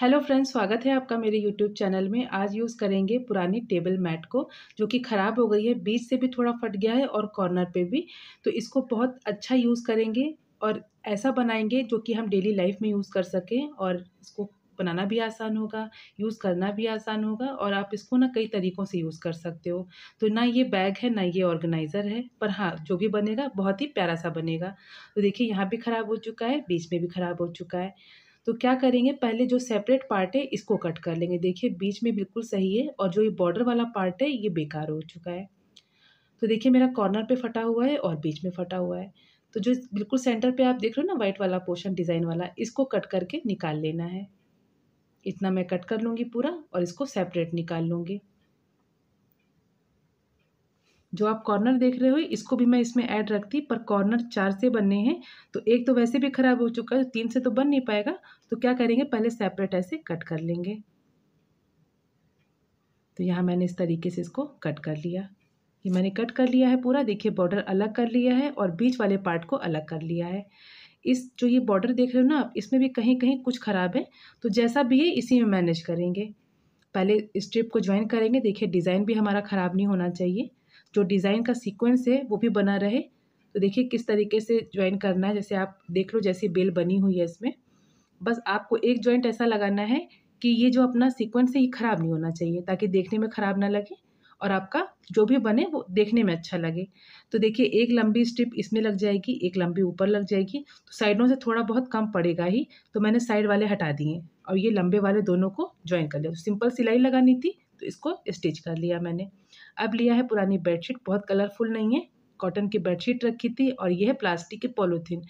hello friends स्वागत है आपका मेरे यूट्यूब चैनल में आज यूज़ करेंगे पुरानी टेबल मैट को जो कि ख़राब हो गई है बीच से भी थोड़ा फट गया है और कॉर्नर पे भी तो इसको बहुत अच्छा यूज़ करेंगे और ऐसा बनाएंगे जो कि हम डेली लाइफ में यूज़ कर सकें और इसको बनाना भी आसान होगा यूज़ करना भी आसान होगा और आप इसको ना कई तरीक़ों से यूज़ कर सकते हो तो ना ये बैग है ना ये ऑर्गेनाइज़र है पर हाँ जो भी बनेगा बहुत ही प्यारा सा बनेगा तो देखिए यहाँ भी ख़राब हो चुका है बीच में भी ख़राब हो चुका है तो क्या करेंगे पहले जो सेपरेट पार्ट है इसको कट कर लेंगे देखिए बीच में बिल्कुल सही है और जो ये बॉर्डर वाला पार्ट है ये बेकार हो चुका है तो देखिए मेरा कॉर्नर पे फटा हुआ है और बीच में फटा हुआ है तो जो बिल्कुल सेंटर पे आप देख रहे हो ना वाइट वाला पोर्शन डिज़ाइन वाला इसको कट करके निकाल लेना है इतना मैं कट कर लूँगी पूरा और इसको सेपरेट निकाल लूँगी जो आप कॉर्नर देख रहे हो इसको भी मैं इसमें ऐड रखती पर कॉर्नर चार से बनने हैं तो एक तो वैसे भी ख़राब हो चुका है तीन से तो बन नहीं पाएगा तो क्या करेंगे पहले सेपरेट ऐसे कट कर लेंगे तो यहाँ मैंने इस तरीके से इसको कट कर लिया ये मैंने कट कर लिया है पूरा देखिए बॉर्डर अलग कर लिया है और बीच वाले पार्ट को अलग कर लिया है इस जो ये बॉर्डर देख रहे हो ना आप इसमें भी कहीं कहीं कुछ ख़राब है तो जैसा भी है इसी में मैनेज करेंगे पहले स्ट्रिप को ज्वाइन करेंगे देखिए डिज़ाइन भी हमारा ख़राब नहीं होना चाहिए जो डिज़ाइन का सीक्वेंस है वो भी बना रहे तो देखिए किस तरीके से ज्वाइन करना है जैसे आप देख लो जैसी बेल बनी हुई है इसमें बस आपको एक ज्वाइंट ऐसा लगाना है कि ये जो अपना सीक्वेंस है ये ख़राब नहीं होना चाहिए ताकि देखने में ख़राब ना लगे और आपका जो भी बने वो देखने में अच्छा लगे तो देखिए एक लंबी स्ट्रिप इसमें लग जाएगी एक लंबी ऊपर लग जाएगी तो साइडों से थोड़ा बहुत कम पड़ेगा ही तो मैंने साइड वाले हटा दिए और ये लंबे वाले दोनों को ज्वाइन कर लिया तो सिंपल सिलाई लगानी थी तो इसको स्टिच कर लिया मैंने अब लिया है पुरानी बेडशीट बहुत कलरफुल नहीं है कॉटन की बेडशीट रखी थी और यह है प्लास्टिक की पॉलीथीन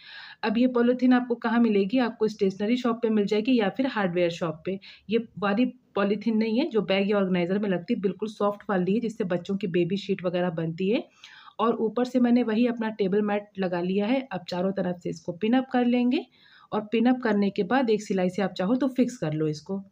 अब ये पॉलीथीन आपको कहाँ मिलेगी आपको स्टेशनरी शॉप पे मिल जाएगी या फिर हार्डवेयर शॉप पे ये वाली पॉलीथीन नहीं है जो बैग या ऑर्गेनाइज़र में लगती है बिल्कुल सॉफ्ट वाली है जिससे बच्चों की बेबी शीट वगैरह बनती है और ऊपर से मैंने वही अपना टेबल मैट लगा लिया है अब चारों तरफ से इसको पिनअप कर लेंगे और पिनअप करने के बाद एक सिलाई से आप चाहो तो फिक्स कर लो इसको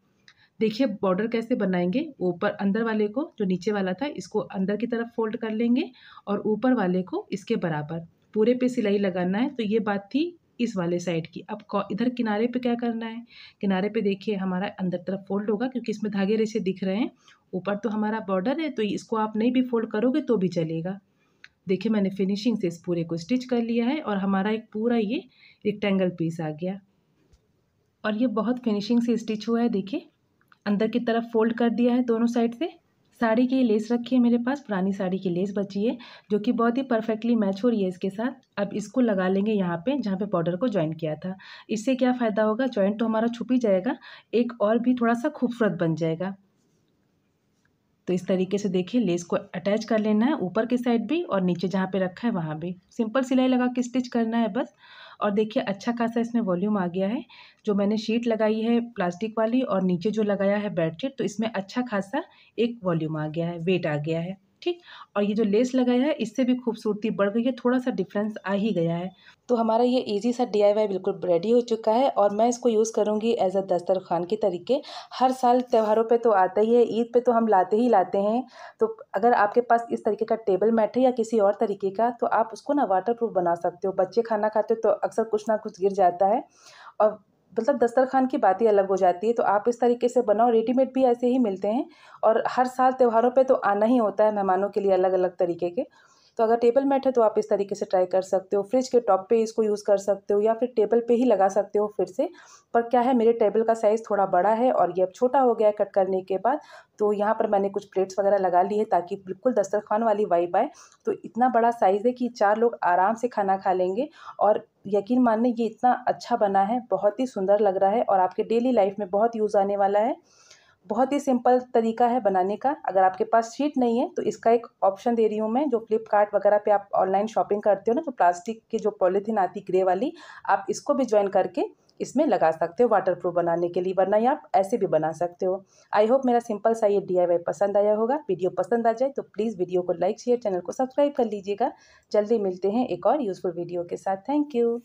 देखिए बॉर्डर कैसे बनाएंगे ऊपर अंदर वाले को जो नीचे वाला था इसको अंदर की तरफ फोल्ड कर लेंगे और ऊपर वाले को इसके बराबर पूरे पे सिलाई लगाना है तो ये बात थी इस वाले साइड की अब इधर किनारे पे क्या करना है किनारे पे देखिए हमारा अंदर तरफ फोल्ड होगा क्योंकि इसमें धागे रेसे दिख रहे हैं ऊपर तो हमारा बॉर्डर है तो इसको आप नहीं भी फोल्ड करोगे तो भी चलेगा देखिए मैंने फिनिशिंग से इस पूरे को स्टिच कर लिया है और हमारा एक पूरा ये रिक्टेंगल पीस आ गया और ये बहुत फिनिशिंग से स्टिच हुआ है देखिए अंदर की तरफ फोल्ड कर दिया है दोनों साइड से साड़ी की लेस रखी है मेरे पास पुरानी साड़ी की लेस बची है जो कि बहुत ही परफेक्टली मैच हो रही है इसके साथ अब इसको लगा लेंगे यहाँ पे जहाँ पे बॉर्डर को ज्वाइन किया था इससे क्या फ़ायदा होगा ज्वाइन तो हमारा छुप ही जाएगा एक और भी थोड़ा सा खूबसूरत बन जाएगा तो इस तरीके से देखिए लेस को अटैच कर लेना है ऊपर के साइड भी और नीचे जहाँ पे रखा है वहाँ भी सिंपल सिलाई लगा के स्टिच करना है बस और देखिए अच्छा खासा इसमें वॉल्यूम आ गया है जो मैंने शीट लगाई है प्लास्टिक वाली और नीचे जो लगाया है बेडशीट तो इसमें अच्छा खासा एक वॉल्यूम आ गया है वेट आ गया है ठीक और ये जो लेस लगाया है इससे भी खूबसूरती बढ़ गई है थोड़ा सा डिफरेंस आ ही गया है तो हमारा ये इजी सा डीआईवाई बिल्कुल रेडी हो चुका है और मैं इसको यूज़ करूँगी एज अ दस्तरखान के तरीके हर साल त्योहारों पे तो आता ही है ईद पे तो हम लाते ही लाते हैं तो अगर आपके पास इस तरीके का टेबल मैट है या किसी और तरीके का तो आप उसको ना वाटर प्रूफ बना सकते हो बच्चे खाना खाते हो तो अक्सर कुछ ना कुछ गिर जाता है और मतलब दस्तरखान की बात ही अलग हो जाती है तो आप इस तरीके से बनाओ रेडीमेड भी ऐसे ही मिलते हैं और हर साल त्योहारों पे तो आना ही होता है मेहमानों के लिए अलग अलग तरीके के तो अगर टेबल मैट है तो आप इस तरीके से ट्राई कर सकते हो फ्रिज के टॉप पे इसको यूज़ कर सकते हो या फिर टेबल पे ही लगा सकते हो फिर से पर क्या है मेरे टेबल का साइज़ थोड़ा बड़ा है और ये अब छोटा हो गया है कट करने के बाद तो यहाँ पर मैंने कुछ प्लेट्स वगैरह लगा ली है ताकि बिल्कुल दस्तरखान वाली वाइप आए तो इतना बड़ा साइज़ है कि चार लोग आराम से खाना खा लेंगे और यकीन मानने ये इतना अच्छा बना है बहुत ही सुंदर लग रहा है और आपके डेली लाइफ में बहुत यूज़ आने वाला है बहुत ही सिंपल तरीका है बनाने का अगर आपके पास शीट नहीं है तो इसका एक ऑप्शन दे रही हूँ मैं जो फ्लिपकार्ट वगैरह पे आप ऑनलाइन शॉपिंग करते हो ना तो प्लास्टिक की जो पॉलीथीन आती ग्रे वाली आप इसको भी ज्वाइन करके इसमें लगा सकते हो वाटर प्रूफ बनाने के लिए वरना ये आप ऐसे भी बना सकते हो आई होप मेरा सिंपल सा ये डी पसंद आया होगा वीडियो पसंद आ जाए तो प्लीज़ वीडियो को लाइक शेयर चैनल को सब्सक्राइब कर लीजिएगा जल्दी मिलते हैं एक और यूज़फुल वीडियो के साथ थैंक यू